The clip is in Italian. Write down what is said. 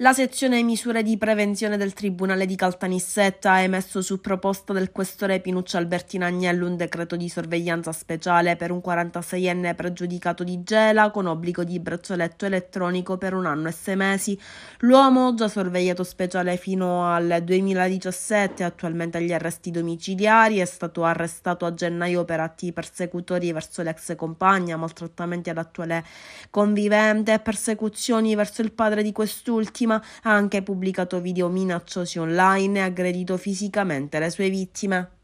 La sezione misure di prevenzione del Tribunale di Caltanissetta ha emesso su proposta del questore Pinuccio Albertin Agnello un decreto di sorveglianza speciale per un 46enne pregiudicato di Gela con obbligo di braccialetto elettronico per un anno e sei mesi. L'uomo, già sorvegliato speciale fino al 2017, attualmente agli arresti domiciliari, è stato arrestato a gennaio per atti persecutori verso l'ex compagna, maltrattamenti all'attuale convivente e persecuzioni verso il padre di quest'ultimo vittima, ha anche pubblicato video minacciosi online e aggredito fisicamente le sue vittime.